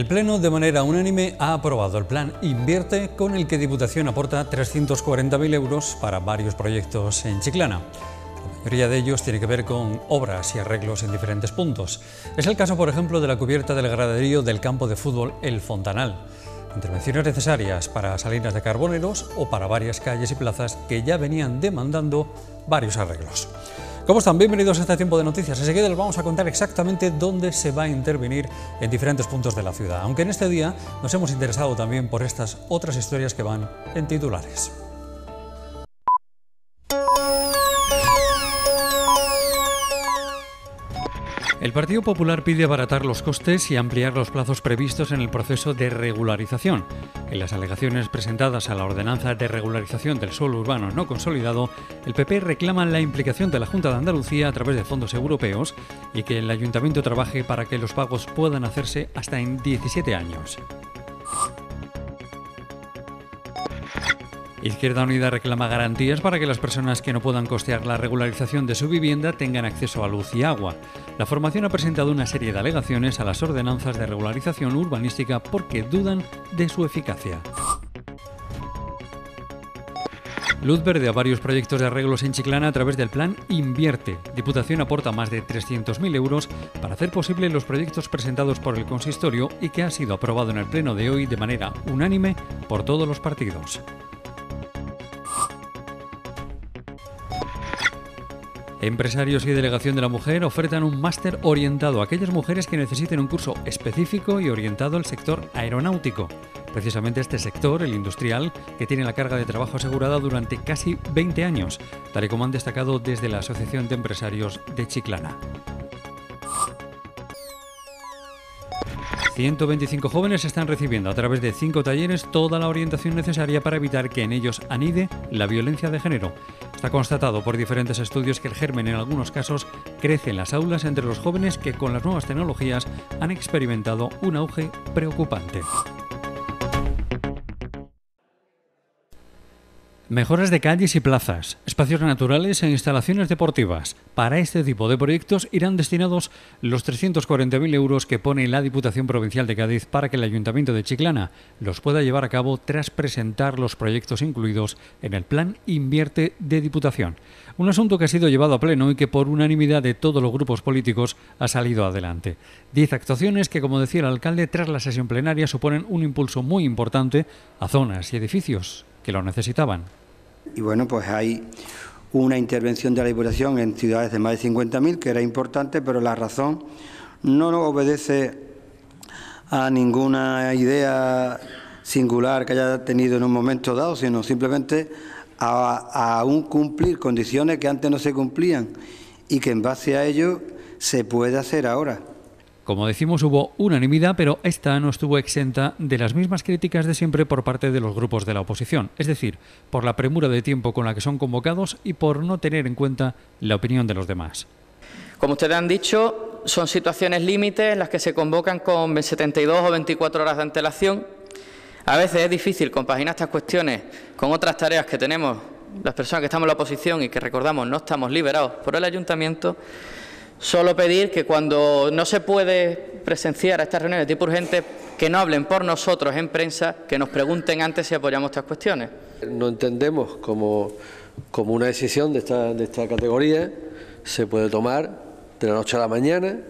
El Pleno, de manera unánime, ha aprobado el plan Invierte, con el que Diputación aporta 340.000 euros para varios proyectos en Chiclana. La mayoría de ellos tiene que ver con obras y arreglos en diferentes puntos. Es el caso, por ejemplo, de la cubierta del graderío del campo de fútbol El Fontanal. Intervenciones necesarias para salinas de carboneros o para varias calles y plazas que ya venían demandando varios arreglos. ¿Cómo están? Bienvenidos a este tiempo de noticias. Enseguida les vamos a contar exactamente dónde se va a intervenir en diferentes puntos de la ciudad, aunque en este día nos hemos interesado también por estas otras historias que van en titulares. El Partido Popular pide abaratar los costes y ampliar los plazos previstos en el proceso de regularización. En las alegaciones presentadas a la ordenanza de regularización del suelo urbano no consolidado, el PP reclama la implicación de la Junta de Andalucía a través de fondos europeos y que el ayuntamiento trabaje para que los pagos puedan hacerse hasta en 17 años. Izquierda Unida reclama garantías para que las personas que no puedan costear la regularización de su vivienda tengan acceso a luz y agua. La formación ha presentado una serie de alegaciones a las ordenanzas de regularización urbanística porque dudan de su eficacia. Luz verde a varios proyectos de arreglos en Chiclana a través del plan Invierte. Diputación aporta más de 300.000 euros para hacer posible los proyectos presentados por el consistorio y que ha sido aprobado en el Pleno de hoy de manera unánime por todos los partidos. Empresarios y Delegación de la Mujer ofertan un máster orientado a aquellas mujeres que necesiten un curso específico y orientado al sector aeronáutico. Precisamente este sector, el industrial, que tiene la carga de trabajo asegurada durante casi 20 años, tal y como han destacado desde la Asociación de Empresarios de Chiclana. 125 jóvenes están recibiendo a través de cinco talleres toda la orientación necesaria para evitar que en ellos anide la violencia de género. Está constatado por diferentes estudios que el germen en algunos casos crece en las aulas entre los jóvenes que con las nuevas tecnologías han experimentado un auge preocupante. Mejoras de calles y plazas, espacios naturales e instalaciones deportivas. Para este tipo de proyectos irán destinados los 340.000 euros que pone la Diputación Provincial de Cádiz para que el Ayuntamiento de Chiclana los pueda llevar a cabo tras presentar los proyectos incluidos en el Plan Invierte de Diputación. Un asunto que ha sido llevado a pleno y que por unanimidad de todos los grupos políticos ha salido adelante. Diez actuaciones que, como decía el alcalde, tras la sesión plenaria suponen un impulso muy importante a zonas y edificios que lo necesitaban. Y bueno, pues hay una intervención de la Diputación en ciudades de más de 50.000, que era importante, pero la razón no obedece a ninguna idea singular que haya tenido en un momento dado, sino simplemente a, a un cumplir condiciones que antes no se cumplían y que en base a ello se puede hacer ahora. Como decimos, hubo unanimidad, pero esta no estuvo exenta de las mismas críticas de siempre por parte de los grupos de la oposición, es decir, por la premura de tiempo con la que son convocados y por no tener en cuenta la opinión de los demás. Como ustedes han dicho, son situaciones límites las que se convocan con 72 o 24 horas de antelación. A veces es difícil compaginar estas cuestiones con otras tareas que tenemos las personas que estamos en la oposición y que recordamos no estamos liberados por el ayuntamiento Solo pedir que cuando no se puede presenciar a estas reuniones de tipo urgente, que no hablen por nosotros en prensa, que nos pregunten antes si apoyamos estas cuestiones. No entendemos como, como una decisión de esta, de esta categoría se puede tomar de la noche a la mañana,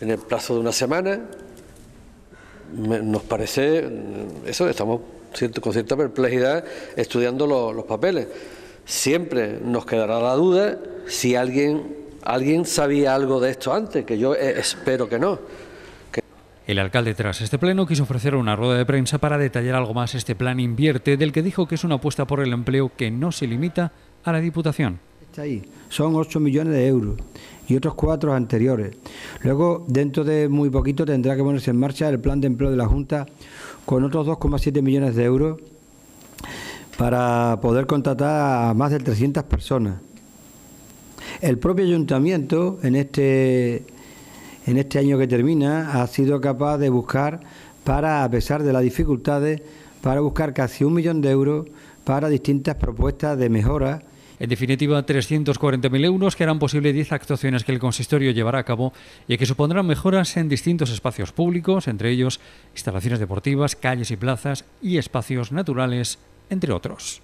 en el plazo de una semana. nos parece, eso estamos con cierta perplejidad estudiando los papeles. Siempre nos quedará la duda si alguien ¿Alguien sabía algo de esto antes? Que yo eh, espero que no. El alcalde tras este pleno quiso ofrecer una rueda de prensa para detallar algo más este plan invierte, del que dijo que es una apuesta por el empleo que no se limita a la Diputación. Está ahí, son 8 millones de euros y otros cuatro anteriores. Luego, dentro de muy poquito, tendrá que ponerse en marcha el plan de empleo de la Junta con otros 2,7 millones de euros para poder contratar a más de 300 personas. El propio ayuntamiento este, en este, año que termina ha sido capaz de buscar para, a pesar de las dificultades, para buscar casi un millón de euros para distintas propuestas de mejora. En definitiva, 340.000 euros que harán posible 10 actuaciones que el consistorio llevará a cabo y que supondrán mejoras en distintos espacios públicos, entre ellos instalaciones deportivas, calles y plazas y espacios naturales, entre otros.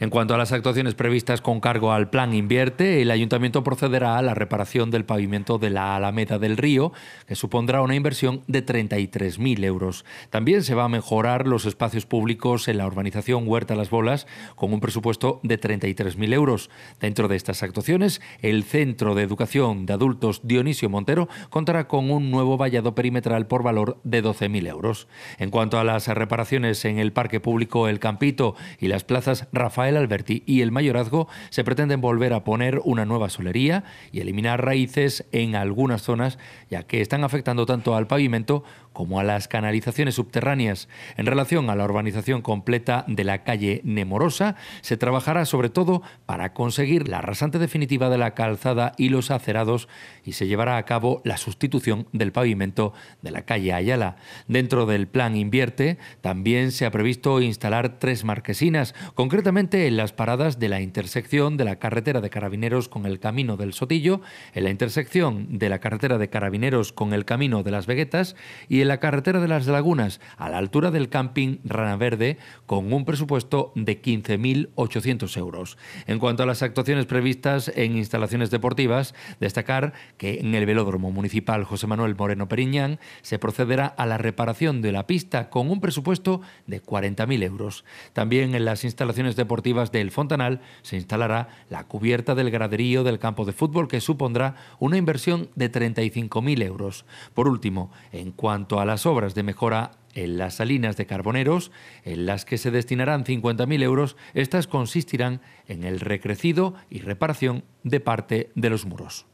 En cuanto a las actuaciones previstas con cargo al plan Invierte, el ayuntamiento procederá a la reparación del pavimento de la Alameda del Río, que supondrá una inversión de 33.000 euros. También se va a mejorar los espacios públicos en la urbanización Huerta Las Bolas con un presupuesto de 33.000 euros. Dentro de estas actuaciones, el Centro de Educación de Adultos Dionisio Montero contará con un nuevo vallado perimetral por valor de 12.000 euros. En cuanto a las reparaciones en el Parque Público El Campito y las plazas Rafael ...El Alberti y el mayorazgo se pretenden volver a poner una nueva solería y eliminar raíces en algunas zonas, ya que están afectando tanto al pavimento como a las canalizaciones subterráneas en relación a la urbanización completa de la calle Nemorosa, se trabajará sobre todo para conseguir la rasante definitiva de la calzada y los acerados y se llevará a cabo la sustitución del pavimento de la calle Ayala. Dentro del plan Invierte también se ha previsto instalar tres marquesinas, concretamente en las paradas de la intersección de la carretera de Carabineros con el Camino del Sotillo, en la intersección de la carretera de Carabineros con el Camino de las Veguetas y en la carretera de las Lagunas, a la altura del camping Rana Verde, con un presupuesto de 15.800 euros. En cuanto a las actuaciones previstas en instalaciones deportivas, destacar que en el velódromo municipal José Manuel Moreno Periñán se procederá a la reparación de la pista con un presupuesto de 40.000 euros. También en las instalaciones deportivas del Fontanal se instalará la cubierta del graderío del campo de fútbol que supondrá una inversión de 35.000 euros. Por último, en cuanto a a las obras de mejora en las salinas de Carboneros, en las que se destinarán 50.000 euros, estas consistirán en el recrecido y reparación de parte de los muros.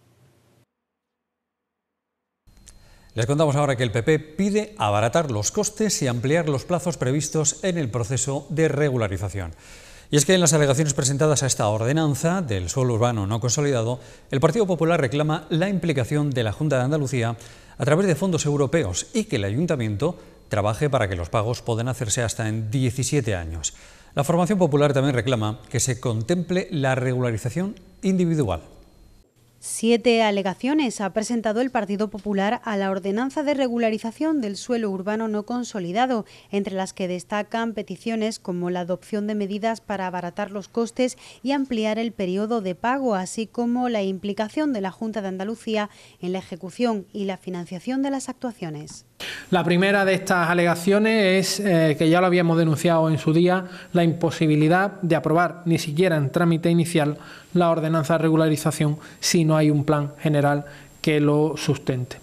Les contamos ahora que el PP pide abaratar los costes y ampliar los plazos previstos en el proceso de regularización. Y es que en las alegaciones presentadas a esta ordenanza del suelo urbano no consolidado, el Partido Popular reclama la implicación de la Junta de Andalucía a través de fondos europeos y que el ayuntamiento trabaje para que los pagos puedan hacerse hasta en 17 años. La formación popular también reclama que se contemple la regularización individual. Siete alegaciones ha presentado el Partido Popular a la ordenanza de regularización del suelo urbano no consolidado, entre las que destacan peticiones como la adopción de medidas para abaratar los costes y ampliar el periodo de pago, así como la implicación de la Junta de Andalucía en la ejecución y la financiación de las actuaciones. La primera de estas alegaciones es eh, que ya lo habíamos denunciado en su día, la imposibilidad de aprobar ni siquiera en trámite inicial la ordenanza de regularización si no hay un plan general que lo sustente.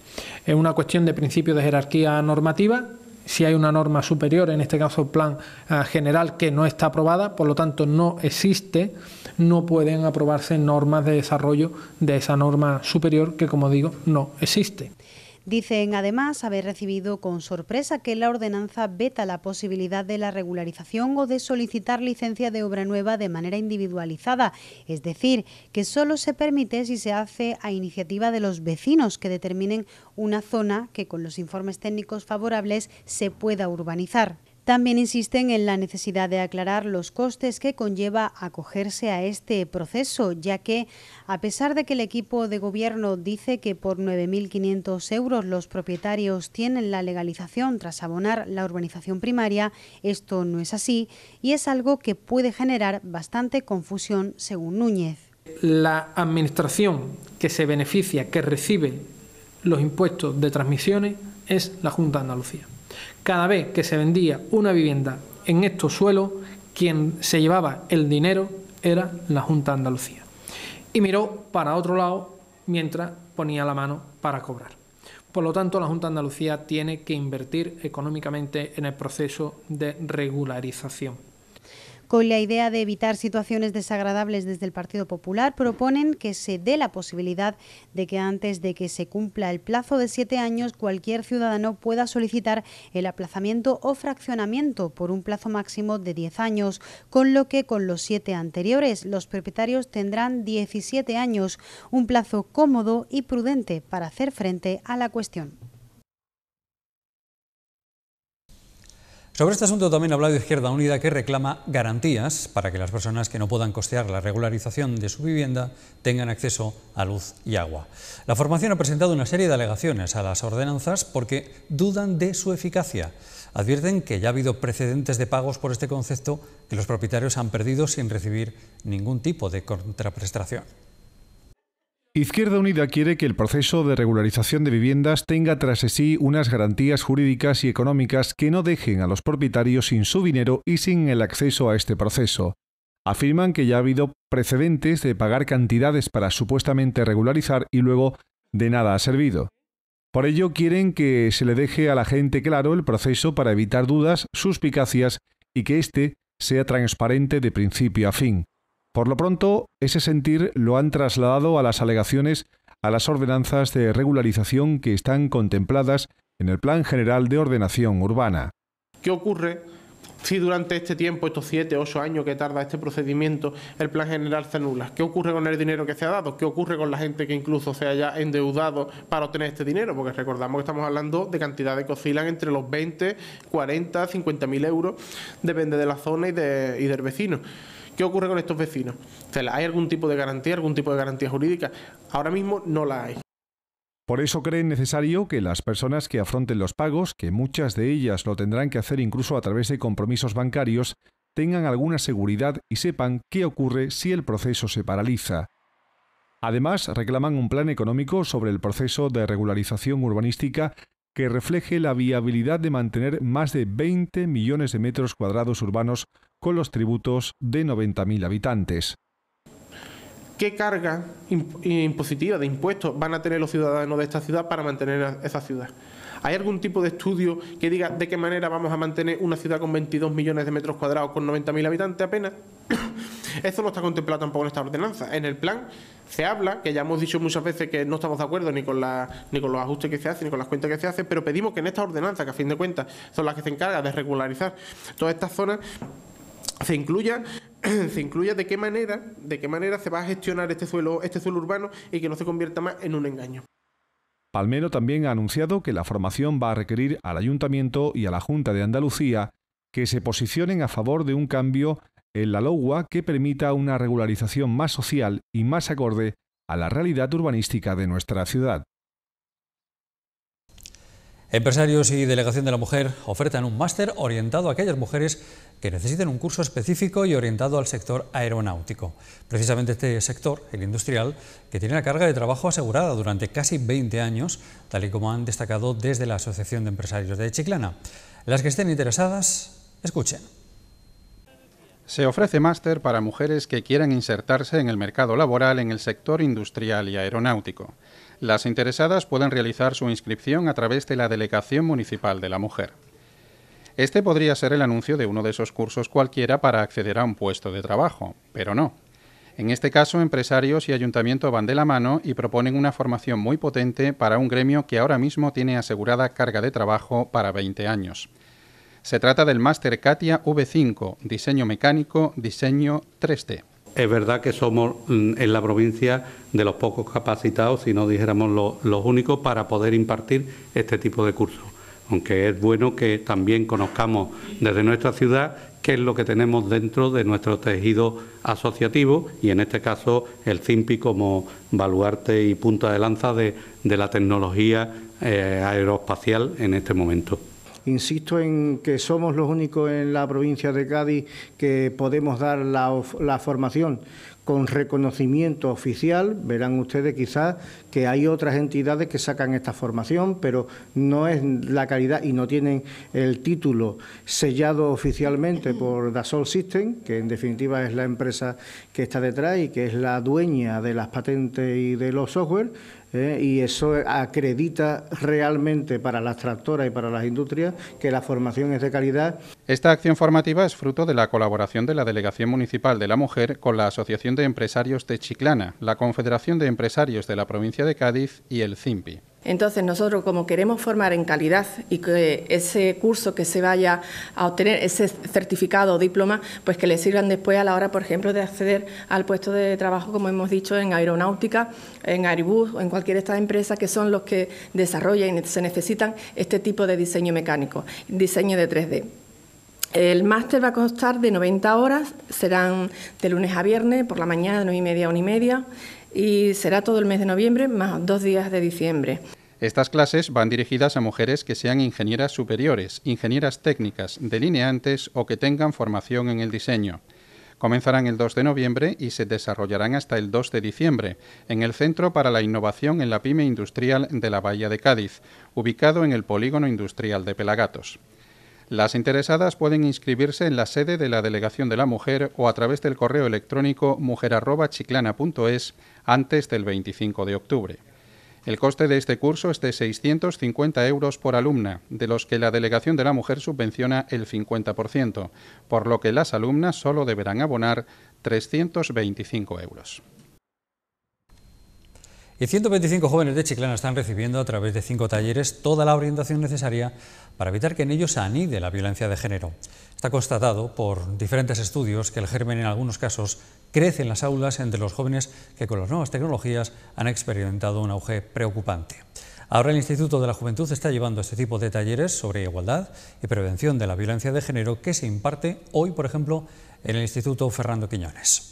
Es una cuestión de principio de jerarquía normativa. Si hay una norma superior, en este caso plan eh, general, que no está aprobada, por lo tanto no existe, no pueden aprobarse normas de desarrollo de esa norma superior que, como digo, no existe. Dicen además haber recibido con sorpresa que la ordenanza veta la posibilidad de la regularización o de solicitar licencia de obra nueva de manera individualizada, es decir, que solo se permite si se hace a iniciativa de los vecinos que determinen una zona que con los informes técnicos favorables se pueda urbanizar. También insisten en la necesidad de aclarar los costes que conlleva acogerse a este proceso, ya que, a pesar de que el equipo de gobierno dice que por 9.500 euros los propietarios tienen la legalización tras abonar la urbanización primaria, esto no es así y es algo que puede generar bastante confusión, según Núñez. La administración que se beneficia, que recibe los impuestos de transmisiones, es la Junta de Andalucía cada vez que se vendía una vivienda en estos suelos, quien se llevaba el dinero era la Junta Andalucía. Y miró para otro lado mientras ponía la mano para cobrar. Por lo tanto, la Junta Andalucía tiene que invertir económicamente en el proceso de regularización. Con la idea de evitar situaciones desagradables desde el Partido Popular, proponen que se dé la posibilidad de que antes de que se cumpla el plazo de siete años, cualquier ciudadano pueda solicitar el aplazamiento o fraccionamiento por un plazo máximo de diez años, con lo que con los siete anteriores los propietarios tendrán 17 años, un plazo cómodo y prudente para hacer frente a la cuestión. Sobre este asunto también ha hablado Izquierda Unida que reclama garantías para que las personas que no puedan costear la regularización de su vivienda tengan acceso a luz y agua. La formación ha presentado una serie de alegaciones a las ordenanzas porque dudan de su eficacia. Advierten que ya ha habido precedentes de pagos por este concepto que los propietarios han perdido sin recibir ningún tipo de contraprestación. Izquierda Unida quiere que el proceso de regularización de viviendas tenga tras sí unas garantías jurídicas y económicas que no dejen a los propietarios sin su dinero y sin el acceso a este proceso. Afirman que ya ha habido precedentes de pagar cantidades para supuestamente regularizar y luego de nada ha servido. Por ello quieren que se le deje a la gente claro el proceso para evitar dudas, suspicacias y que éste sea transparente de principio a fin. Por lo pronto, ese sentir lo han trasladado a las alegaciones a las ordenanzas de regularización que están contempladas en el Plan General de Ordenación Urbana. ¿Qué ocurre si durante este tiempo, estos siete, ocho años que tarda este procedimiento, el plan general se anula? ¿Qué ocurre con el dinero que se ha dado? ¿Qué ocurre con la gente que incluso se haya endeudado para obtener este dinero? Porque recordamos que estamos hablando de cantidades que oscilan entre los 20, 40, 50 mil euros, depende de la zona y, y del vecino. ¿Qué ocurre con estos vecinos? ¿Hay algún tipo de garantía, algún tipo de garantía jurídica? Ahora mismo no la hay. Por eso creen necesario que las personas que afronten los pagos, que muchas de ellas lo tendrán que hacer incluso a través de compromisos bancarios, tengan alguna seguridad y sepan qué ocurre si el proceso se paraliza. Además, reclaman un plan económico sobre el proceso de regularización urbanística que refleje la viabilidad de mantener más de 20 millones de metros cuadrados urbanos con los tributos de 90.000 habitantes. ¿Qué carga impositiva de impuestos van a tener los ciudadanos de esta ciudad para mantener esa ciudad? ¿Hay algún tipo de estudio que diga de qué manera vamos a mantener una ciudad con 22 millones de metros cuadrados con 90.000 habitantes apenas? Eso no está contemplado tampoco en esta ordenanza. En el plan se habla, que ya hemos dicho muchas veces que no estamos de acuerdo ni con, la, con los ajustes que se hacen, ni con las cuentas que se hacen, pero pedimos que en esta ordenanza, que a fin de cuentas son las que se encargan de regularizar todas estas zonas, se incluya se incluya de qué manera de qué manera se va a gestionar este suelo este suelo urbano y que no se convierta más en un engaño Palmero también ha anunciado que la formación va a requerir al Ayuntamiento y a la Junta de Andalucía que se posicionen a favor de un cambio en la LOWA que permita una regularización más social y más acorde a la realidad urbanística de nuestra ciudad. Empresarios y Delegación de la Mujer ofertan un máster orientado a aquellas mujeres que necesiten un curso específico y orientado al sector aeronáutico. Precisamente este sector, el industrial, que tiene la carga de trabajo asegurada durante casi 20 años, tal y como han destacado desde la Asociación de Empresarios de Chiclana. Las que estén interesadas, escuchen. Se ofrece máster para mujeres que quieran insertarse en el mercado laboral en el sector industrial y aeronáutico. Las interesadas pueden realizar su inscripción a través de la Delegación Municipal de la Mujer. Este podría ser el anuncio de uno de esos cursos cualquiera para acceder a un puesto de trabajo, pero no. En este caso, empresarios y ayuntamiento van de la mano y proponen una formación muy potente para un gremio que ahora mismo tiene asegurada carga de trabajo para 20 años. Se trata del Máster Katia V5, diseño mecánico, diseño 3D. Es verdad que somos mm, en la provincia de los pocos capacitados, si no dijéramos los únicos, para poder impartir este tipo de cursos. Aunque es bueno que también conozcamos desde nuestra ciudad qué es lo que tenemos dentro de nuestro tejido asociativo y en este caso el CIMPI como baluarte y punta de lanza de, la tecnología eh, aeroespacial en este momento. Insisto en que somos los únicos en la provincia de Cádiz que podemos dar la, formación con reconocimiento oficial. Verán ustedes quizás que hay otras entidades que sacan esta formación, pero no es la calidad y no tienen el título sellado oficialmente por Dassault System, que en definitiva es la empresa que está detrás y que es la dueña de las patentes y de los software. ¿eh? y eso acredita realmente para las tractoras y para las industrias que la formación es de calidad. Esta acción formativa es fruto de la colaboración de la Delegación Municipal de la Mujer con la Asociación de Empresarios de Chiclana, la Confederación de Empresarios de la Provincia de Cádiz y el CIMPI. Entonces nosotros como queremos formar en calidad y que ese curso que se vaya a obtener, ese certificado o diploma, pues que le sirvan después a la hora, por ejemplo, de acceder al puesto de trabajo, como hemos dicho, en aeronáutica, en Airbus o en cualquier de estas empresas que son los que desarrollan y se necesitan este tipo de diseño mecánico, diseño de 3D. El máster va a constar de 90 horas, serán de lunes a viernes, por la mañana de 9 y media a 1 y media y será todo el mes de noviembre más dos días de diciembre. Estas clases van dirigidas a mujeres que sean ingenieras superiores, ingenieras técnicas, delineantes o que tengan formación en el diseño. Comenzarán el 2 de noviembre y se desarrollarán hasta el 2 de diciembre en el Centro para la Innovación en la Pyme Industrial de la Bahía de Cádiz, ubicado en el Polígono Industrial de Pelagatos. Las interesadas pueden inscribirse en la sede de la Delegación de la Mujer o a través del correo electrónico mujer@chiclana.es antes del 25 de octubre. El coste de este curso es de 650 euros por alumna, de los que la Delegación de la Mujer subvenciona el 50%, por lo que las alumnas solo deberán abonar 325 euros. Y 125 jóvenes de Chiclana están recibiendo a través de cinco talleres toda la orientación necesaria para evitar que en ellos anide la violencia de género. Está constatado por diferentes estudios que el germen en algunos casos crece en las aulas entre los jóvenes que con las nuevas tecnologías han experimentado un auge preocupante. Ahora el Instituto de la Juventud está llevando este tipo de talleres sobre igualdad y prevención de la violencia de género que se imparte hoy, por ejemplo, en el Instituto Fernando Quiñones.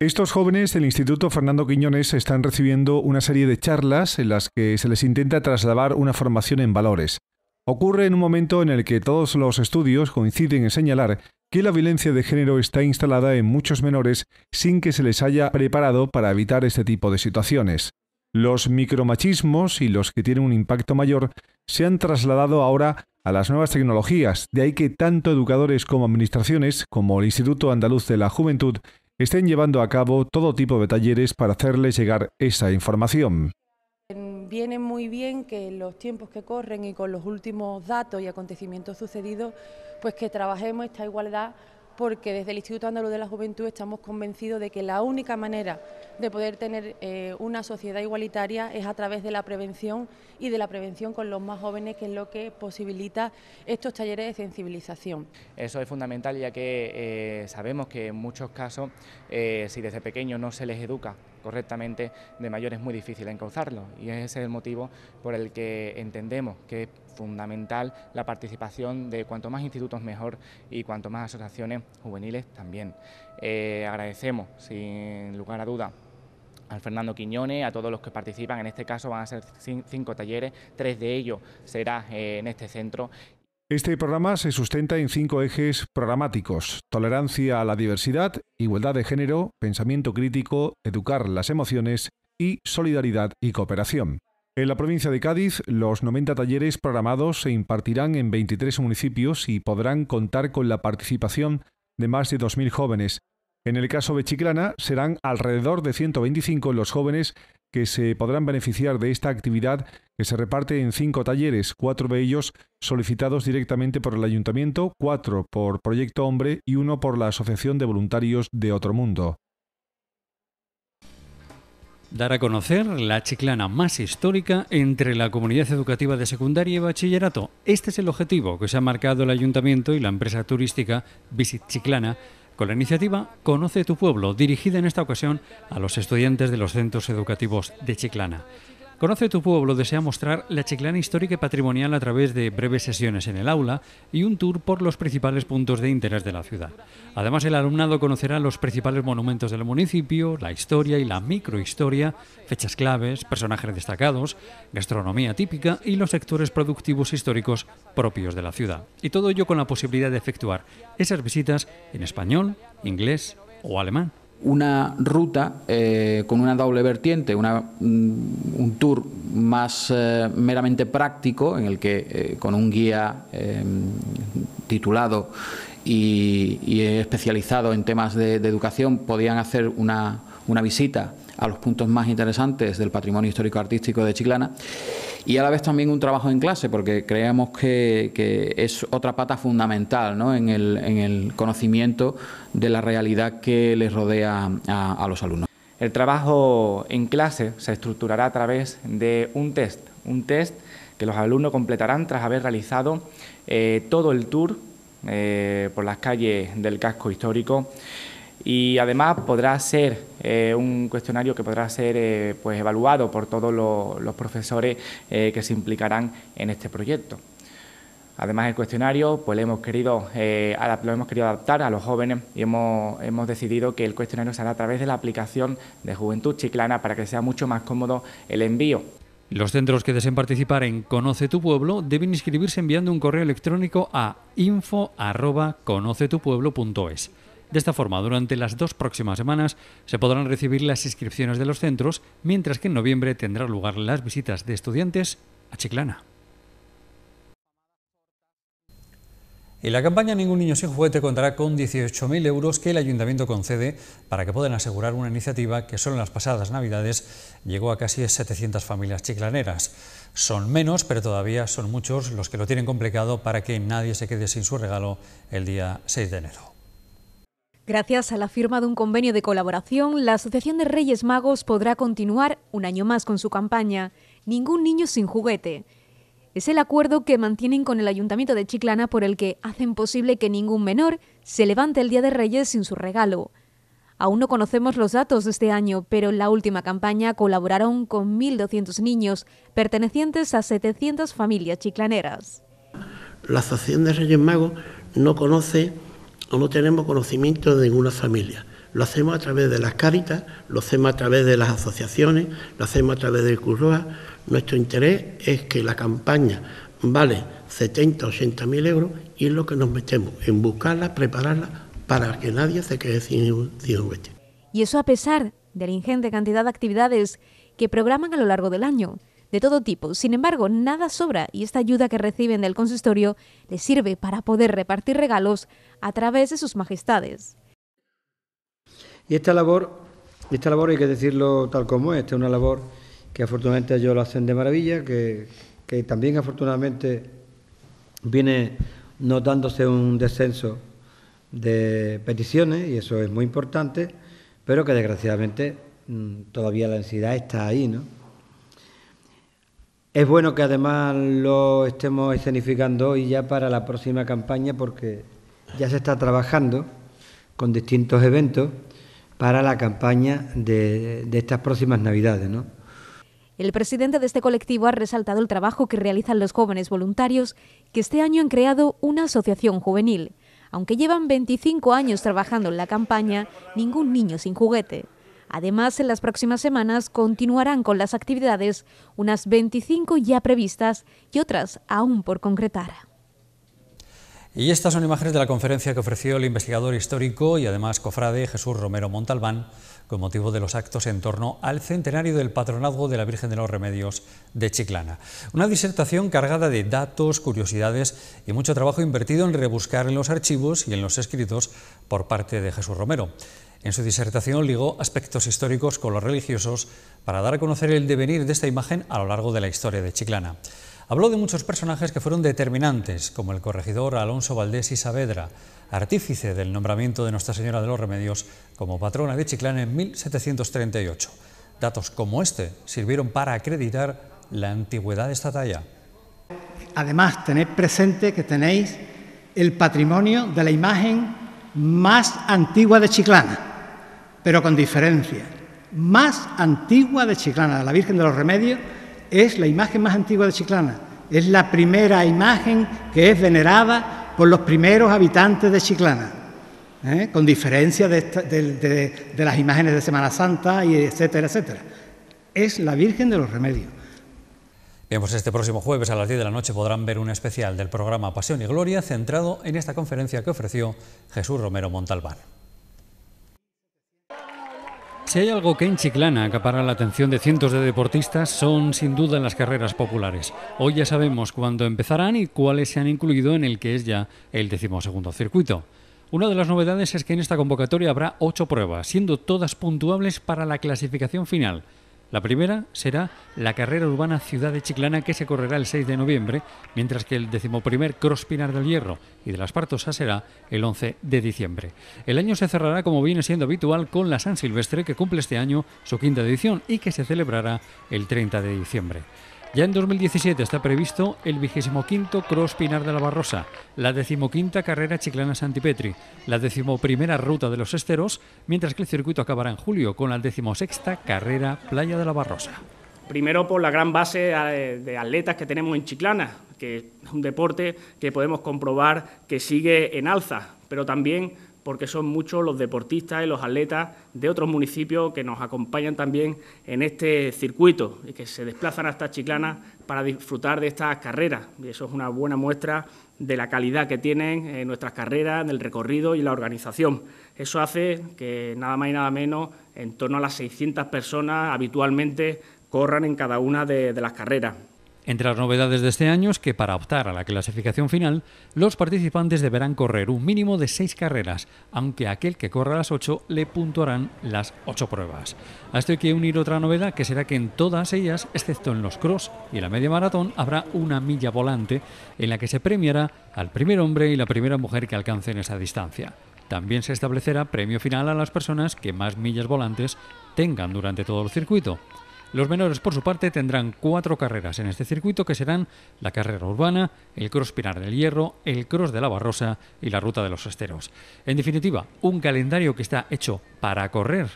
Estos jóvenes del Instituto Fernando Quiñones están recibiendo una serie de charlas en las que se les intenta trasladar una formación en valores. Ocurre en un momento en el que todos los estudios coinciden en señalar que la violencia de género está instalada en muchos menores sin que se les haya preparado para evitar este tipo de situaciones. Los micromachismos y los que tienen un impacto mayor se han trasladado ahora a las nuevas tecnologías, de ahí que tanto educadores como administraciones, como el Instituto Andaluz de la Juventud, estén llevando a cabo todo tipo de talleres para hacerles llegar esa información. Viene muy bien que los tiempos que corren y con los últimos datos y acontecimientos sucedidos, pues que trabajemos esta igualdad porque desde el Instituto Andaluz de la Juventud estamos convencidos de que la única manera de poder tener eh, una sociedad igualitaria es a través de la prevención y de la prevención con los más jóvenes, que es lo que posibilita estos talleres de sensibilización. Eso es fundamental ya que eh, sabemos que en muchos casos, eh, si desde pequeños no se les educa correctamente, de mayores es muy difícil encauzarlo y ese es el motivo por el que entendemos que fundamental la participación de cuanto más institutos mejor y cuanto más asociaciones juveniles también. Eh, agradecemos, sin lugar a duda, al Fernando Quiñones, a todos los que participan. En este caso van a ser cinco talleres, tres de ellos será eh, en este centro. Este programa se sustenta en cinco ejes programáticos. Tolerancia a la diversidad, igualdad de género, pensamiento crítico, educar las emociones y solidaridad y cooperación. En la provincia de Cádiz, los 90 talleres programados se impartirán en 23 municipios y podrán contar con la participación de más de 2.000 jóvenes. En el caso de Chiclana, serán alrededor de 125 los jóvenes que se podrán beneficiar de esta actividad que se reparte en cinco talleres, cuatro de ellos solicitados directamente por el ayuntamiento, cuatro por Proyecto Hombre y uno por la Asociación de Voluntarios de Otro Mundo dar a conocer la chiclana más histórica entre la comunidad educativa de secundaria y bachillerato. Este es el objetivo que se ha marcado el ayuntamiento y la empresa turística Visit Chiclana con la iniciativa Conoce tu pueblo, dirigida en esta ocasión a los estudiantes de los centros educativos de Chiclana. Conoce tu pueblo desea mostrar la chiclana histórica y patrimonial a través de breves sesiones en el aula y un tour por los principales puntos de interés de la ciudad. Además, el alumnado conocerá los principales monumentos del municipio, la historia y la microhistoria, fechas claves, personajes destacados, gastronomía típica y los sectores productivos históricos propios de la ciudad. Y todo ello con la posibilidad de efectuar esas visitas en español, inglés o alemán una ruta eh, con una doble vertiente, mm, un tour más eh, meramente práctico, en el que eh, con un guía em, titulado y, especializado en temas de, educación podían hacer una visita a los puntos más interesantes del patrimonio histórico artístico de Chiclana y a la vez también un trabajo en clase porque creemos que, es otra pata fundamental ¿no? en, el, conocimiento de la realidad que les rodea a, los alumnos. El trabajo en clase se estructurará a través de un test, un test que los alumnos completarán tras haber realizado eh, todo el tour eh, por las calles del casco histórico y además podrá ser eh, un cuestionario que podrá ser eh, pues, evaluado por todos los, profesores eh, que se implicarán en este proyecto. Además, el cuestionario pues, lo, hemos querido, adaptar a los jóvenes y hemos, hemos decidido que el cuestionario hará a través de la aplicación de Juventud Chiclana para que sea mucho más cómodo el envío. Los centros que deseen participar en Conoce tu Pueblo deben inscribirse enviando un correo electrónico a info.conocetupueblo.es. De esta forma, durante las dos próximas semanas se podrán recibir las inscripciones de los centros, mientras que en noviembre tendrán lugar las visitas de estudiantes a Chiclana. Y la campaña Ningún Niño Sin Juguete contará con 18.000 euros que el Ayuntamiento concede para que puedan asegurar una iniciativa que solo en las pasadas Navidades llegó a casi 700 familias chiclaneras. Son menos, pero todavía son muchos los que lo tienen complicado para que nadie se quede sin su regalo el día 6 de enero. Gracias a la firma de un convenio de colaboración, la Asociación de Reyes Magos podrá continuar un año más con su campaña Ningún niño sin juguete. Es el acuerdo que mantienen con el Ayuntamiento de Chiclana por el que hacen posible que ningún menor se levante el Día de Reyes sin su regalo. Aún no conocemos los datos de este año, pero en la última campaña colaboraron con 1.200 niños, pertenecientes a 700 familias chiclaneras. La Asociación de Reyes Magos no conoce no tenemos conocimiento de ninguna familia. Lo hacemos a través de las cáritas, lo hacemos a través de las asociaciones, lo hacemos a través del CURROA. Nuestro interés es que la campaña vale 70, 80 mil euros y es lo que nos metemos, en buscarla, prepararla para que nadie se quede sin, un Y eso a pesar de la ingente cantidad de actividades que programan a lo largo del año de todo tipo. Sin embargo, nada sobra y esta ayuda que reciben del consistorio les sirve para poder repartir regalos a través de sus majestades. Y esta labor, esta labor hay que decirlo tal como es, esta es una labor que afortunadamente ellos lo hacen de maravilla, que, también afortunadamente viene notándose un descenso de peticiones y eso es muy importante, pero que desgraciadamente mm, todavía la ansiedad está ahí, ¿no? Es bueno que además lo estemos escenificando hoy ya para la próxima campaña porque ya se está trabajando con distintos eventos para la campaña de, estas próximas Navidades, ¿no? El presidente de este colectivo ha resaltado el trabajo que realizan los jóvenes voluntarios que este año han creado una asociación juvenil. Aunque llevan 25 años trabajando en la campaña, ningún niño sin juguete. Además, en las próximas semanas continuarán con las actividades, unas 25 ya previstas y otras aún por concretar. Y estas son imágenes de la conferencia que ofreció el investigador histórico y además cofrade Jesús Romero Montalbán con motivo de los actos en torno al centenario del patronazgo de la Virgen de los Remedios de Chiclana. Una disertación cargada de datos, curiosidades y mucho trabajo invertido en rebuscar en los archivos y en los escritos por parte de Jesús Romero. En su disertación ligó aspectos históricos con los religiosos para dar a conocer el devenir de esta imagen a lo largo de la historia de Chiclana. Habló de muchos personajes que fueron determinantes, como el corregidor Alonso Valdés y Saavedra, artífice del nombramiento de Nuestra Señora de los Remedios como patrona de Chiclana en 1738. Datos como este sirvieron para acreditar la antigüedad de esta talla. Además, tened presente que tenéis el patrimonio de la imagen más antigua de Chiclana pero con diferencia, más antigua de Chiclana. La Virgen de los Remedios es la imagen más antigua de Chiclana. Es la primera imagen que es venerada por los primeros habitantes de Chiclana, ¿eh? con diferencia de, las imágenes de Semana Santa, y etcétera, etcétera. Es la Virgen de los Remedios. Bien, pues este próximo jueves a las 10 de la noche podrán ver un especial del programa Pasión y Gloria centrado en esta conferencia que ofreció Jesús Romero Montalbán. Si hay algo que en Chiclana acapara la atención de cientos de deportistas, son sin duda las carreras populares. Hoy ya sabemos cuándo empezarán y cuáles se han incluido en el que es ya el decimosegundo circuito. Una de las novedades es que en esta convocatoria habrá ocho pruebas, siendo todas puntuables para la clasificación final. La primera será la carrera urbana Ciudad de Chiclana que se correrá el 6 de noviembre, mientras que el decimoprimer Cross Pinar del Hierro y de las Partosas será el 11 de diciembre. El año se cerrará como viene siendo habitual con la San Silvestre que cumple este año su quinta edición y que se celebrará el 30 de diciembre. Ya en 2017 está previsto el quinto Cross Pinar de la Barrosa, la decimoquinta carrera chiclana Santipetri, la decimoprimera ruta de los esteros, mientras que el circuito acabará en julio con la decimosexta carrera Playa de la Barrosa. Primero por la gran base eh, de atletas que tenemos en Chiclana, que es un deporte que podemos comprobar que sigue en alza, pero también porque son muchos los deportistas y los atletas de otros municipios que nos acompañan también en este circuito y que se desplazan hasta Chiclana para disfrutar de estas carreras. Y eso es una buena muestra de la calidad que tienen nuestras carreras, en el recorrido y la organización. Eso hace que nada más y nada menos en torno a las 600 personas habitualmente corran en cada una de las carreras. Entre las novedades de este año es que para optar a la clasificación final, los participantes deberán correr un mínimo de seis carreras, aunque aquel que corra las ocho le puntuarán las ocho pruebas. A esto hay que unir otra novedad que será que en todas ellas, excepto en los cross y la media maratón, habrá una milla volante en la que se premiará al primer hombre y la primera mujer que alcancen esa distancia. También se establecerá premio final a las personas que más millas volantes tengan durante todo el circuito. Los menores, por su parte, tendrán cuatro carreras en este circuito que serán la carrera urbana, el cross Pinar del Hierro, el cross de la Barrosa y la ruta de los esteros. En definitiva, un calendario que está hecho para correr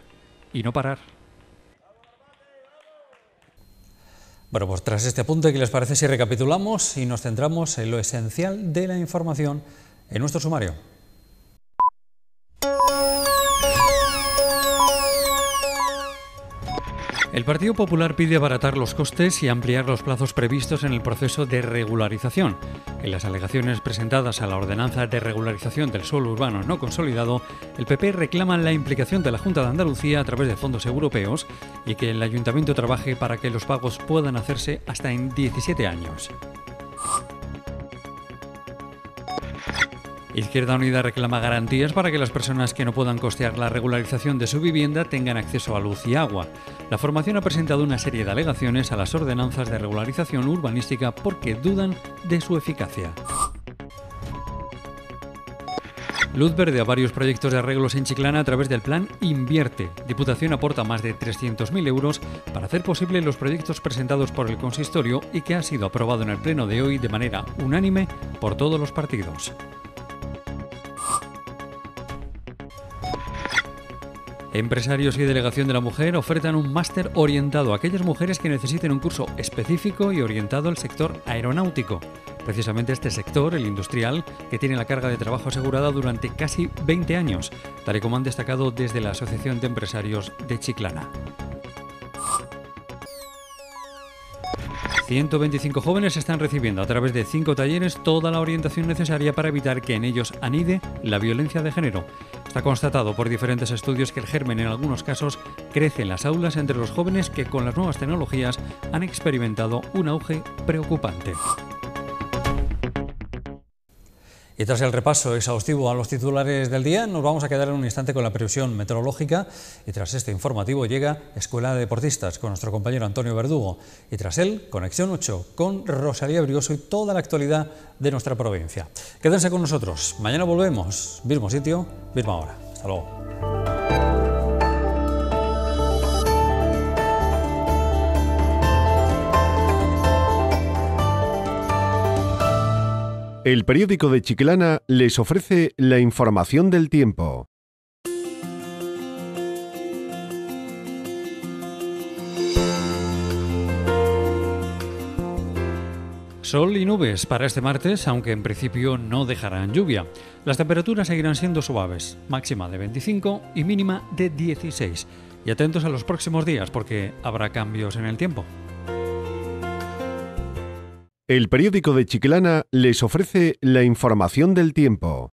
y no parar. Bueno, pues tras este apunte, ¿qué les parece si recapitulamos y nos centramos en lo esencial de la información en nuestro sumario? El Partido Popular pide abaratar los costes y ampliar los plazos previstos en el proceso de regularización. En las alegaciones presentadas a la ordenanza de regularización del suelo urbano no consolidado, el PP reclama la implicación de la Junta de Andalucía a través de fondos europeos y que el ayuntamiento trabaje para que los pagos puedan hacerse hasta en 17 años. Izquierda Unida reclama garantías para que las personas que no puedan costear la regularización de su vivienda tengan acceso a luz y agua. La formación ha presentado una serie de alegaciones a las ordenanzas de regularización urbanística porque dudan de su eficacia. Luz verde a varios proyectos de arreglos en Chiclana a través del plan Invierte. Diputación aporta más de 300.000 euros para hacer posible los proyectos presentados por el consistorio y que ha sido aprobado en el Pleno de hoy de manera unánime por todos los partidos. Empresarios y Delegación de la Mujer ofertan un máster orientado a aquellas mujeres que necesiten un curso específico y orientado al sector aeronáutico. Precisamente este sector, el industrial, que tiene la carga de trabajo asegurada durante casi 20 años, tal y como han destacado desde la Asociación de Empresarios de Chiclana. 125 jóvenes están recibiendo a través de cinco talleres toda la orientación necesaria para evitar que en ellos anide la violencia de género. Está constatado por diferentes estudios que el germen en algunos casos crece en las aulas entre los jóvenes que con las nuevas tecnologías han experimentado un auge preocupante. Y tras el repaso exhaustivo a los titulares del día, nos vamos a quedar en un instante con la previsión meteorológica y tras este informativo llega Escuela de Deportistas con nuestro compañero Antonio Verdugo y tras él Conexión 8 con Rosalía Brioso y toda la actualidad de nuestra provincia. Quédense con nosotros, mañana volvemos, mismo sitio, misma hora. Hasta luego. El periódico de Chiclana les ofrece la información del tiempo. Sol y nubes para este martes, aunque en principio no dejarán lluvia. Las temperaturas seguirán siendo suaves, máxima de 25 y mínima de 16. Y atentos a los próximos días porque habrá cambios en el tiempo. El periódico de Chiclana les ofrece la información del tiempo.